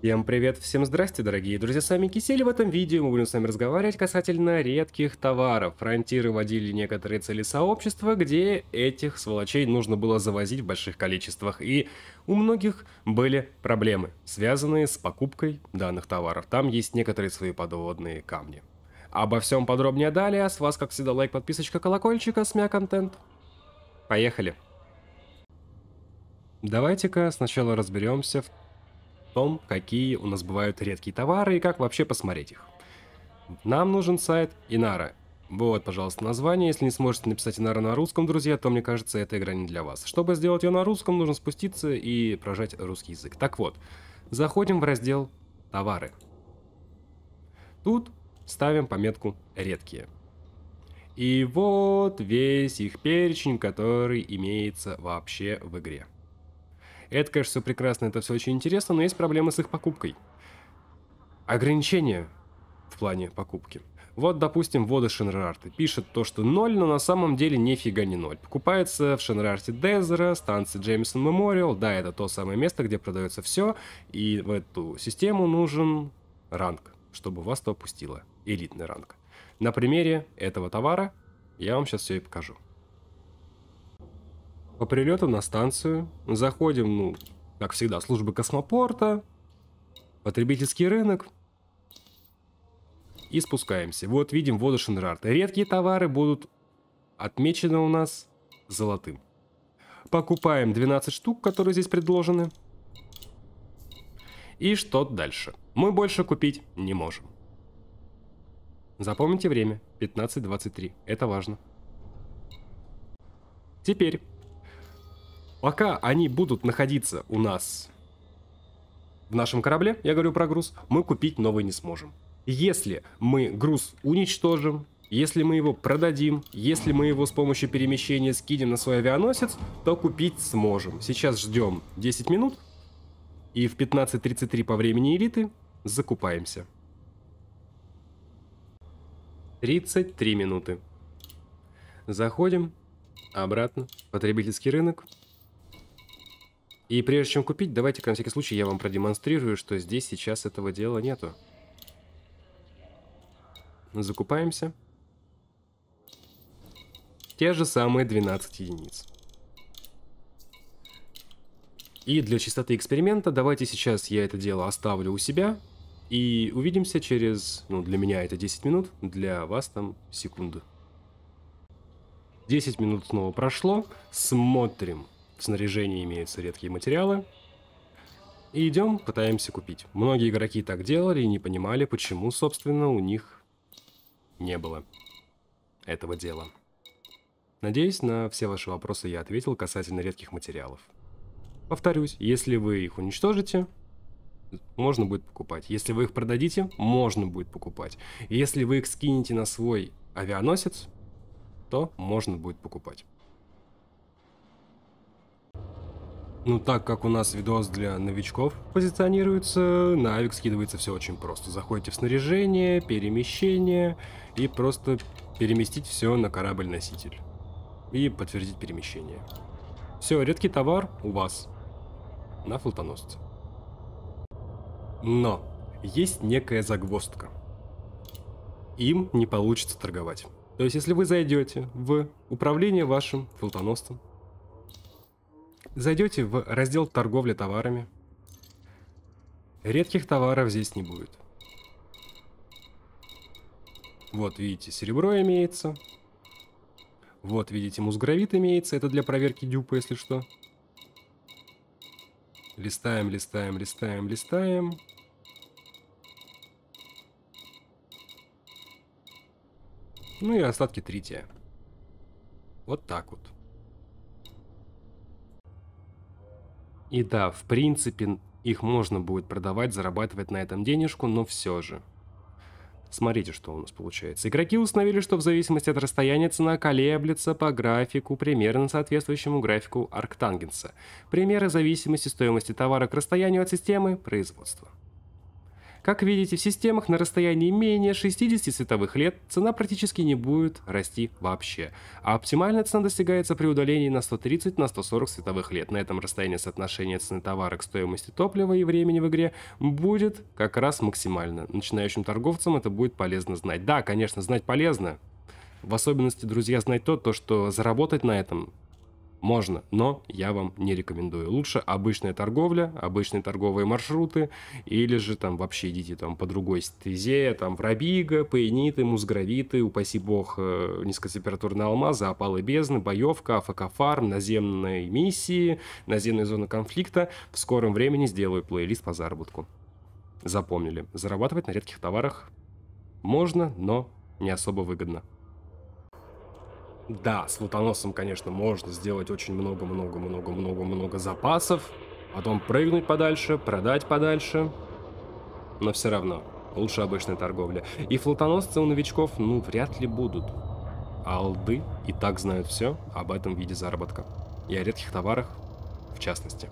Всем привет, всем здрасте, дорогие друзья, с вами Кисель, в этом видео мы будем с вами разговаривать касательно редких товаров. Фронтиры водили некоторые цели сообщества, где этих сволочей нужно было завозить в больших количествах, и у многих были проблемы, связанные с покупкой данных товаров. Там есть некоторые свои подводные камни. Обо всем подробнее далее, с вас, как всегда, лайк, подписочка, колокольчик, а контент. Поехали! Давайте-ка сначала разберемся в том, какие у нас бывают редкие товары и как вообще посмотреть их. Нам нужен сайт Инара. Вот, пожалуйста, название. Если не сможете написать Инара на русском, друзья, то, мне кажется, эта игра не для вас. Чтобы сделать ее на русском, нужно спуститься и прожать русский язык. Так вот, заходим в раздел «Товары». Тут ставим пометку «Редкие». И вот весь их перечень, который имеется вообще в игре. Это, конечно, все прекрасно, это все очень интересно, но есть проблемы с их покупкой. Ограничения в плане покупки. Вот, допустим, воды Шенрарты. Пишет то, что ноль, но на самом деле нифига не ноль. Покупается в Шенрарте Дезера, станция Джеймсон Мемориал. Да, это то самое место, где продается все. И в эту систему нужен ранг, чтобы вас то опустило. Элитный ранг. На примере этого товара я вам сейчас все и покажу. По прилету на станцию заходим, ну, как всегда, службы космопорта, потребительский рынок и спускаемся. Вот видим воду Редкие товары будут отмечены у нас золотым. Покупаем 12 штук, которые здесь предложены. И что дальше? Мы больше купить не можем. Запомните время 15.23. Это важно. Теперь пока они будут находиться у нас в нашем корабле, я говорю про груз, мы купить новый не сможем. Если мы груз уничтожим, если мы его продадим, если мы его с помощью перемещения скинем на свой авианосец, то купить сможем. Сейчас ждем 10 минут, и в 15.33 по времени элиты закупаемся. 33 минуты. Заходим обратно, потребительский рынок, и прежде чем купить, давайте-ка на всякий случай я вам продемонстрирую, что здесь сейчас этого дела нету. Закупаемся. Те же самые 12 единиц. И для чистоты эксперимента давайте сейчас я это дело оставлю у себя. И увидимся через, ну для меня это 10 минут, для вас там секунду. 10 минут снова прошло. Смотрим в снаряжении имеются редкие материалы. И идем, пытаемся купить. Многие игроки так делали и не понимали, почему, собственно, у них не было этого дела. Надеюсь, на все ваши вопросы я ответил касательно редких материалов. Повторюсь, если вы их уничтожите, можно будет покупать. Если вы их продадите, можно будет покупать. Если вы их скинете на свой авианосец, то можно будет покупать. Ну, так как у нас видос для новичков позиционируется, на авик скидывается все очень просто. Заходите в снаряжение, перемещение и просто переместить все на корабль-носитель. И подтвердить перемещение. Все, редкий товар у вас. На флотоносце. Но есть некая загвоздка. Им не получится торговать. То есть, если вы зайдете в управление вашим флотоносцем, Зайдете в раздел торговли товарами. Редких товаров здесь не будет. Вот, видите, серебро имеется. Вот, видите, музгравит имеется. Это для проверки дюпа, если что. Листаем, листаем, листаем, листаем. Ну и остатки третья. Вот так вот. И да, в принципе, их можно будет продавать, зарабатывать на этом денежку, но все же. Смотрите, что у нас получается. Игроки установили, что в зависимости от расстояния цена колеблется по графику, примерно соответствующему графику арктангенса. Примеры зависимости стоимости товара к расстоянию от системы производства. Как видите, в системах на расстоянии менее 60 световых лет цена практически не будет расти вообще, а оптимальная цена достигается при удалении на 130 на 140 световых лет. На этом расстоянии соотношение цены товара к стоимости топлива и времени в игре будет как раз максимально. Начинающим торговцам это будет полезно знать. Да, конечно, знать полезно. В особенности, друзья, знать то, то что заработать на этом можно, но я вам не рекомендую. Лучше обычная торговля, обычные торговые маршруты, или же там вообще идите там по другой стезе, там в Врабига, Паениты, Музгравиты, упаси бог, э, низкотемпературные алмазы, опалы бездны, боевка, афк наземные миссии, наземная зона конфликта. В скором времени сделаю плейлист по заработку. Запомнили, зарабатывать на редких товарах можно, но не особо выгодно. Да, с лутоносом, конечно, можно сделать очень много-много-много-много-много запасов, потом прыгнуть подальше, продать подальше, но все равно лучше обычной торговли. И флотоносцы у новичков, ну, вряд ли будут. А алды и так знают все об этом виде заработка. И о редких товарах, в частности.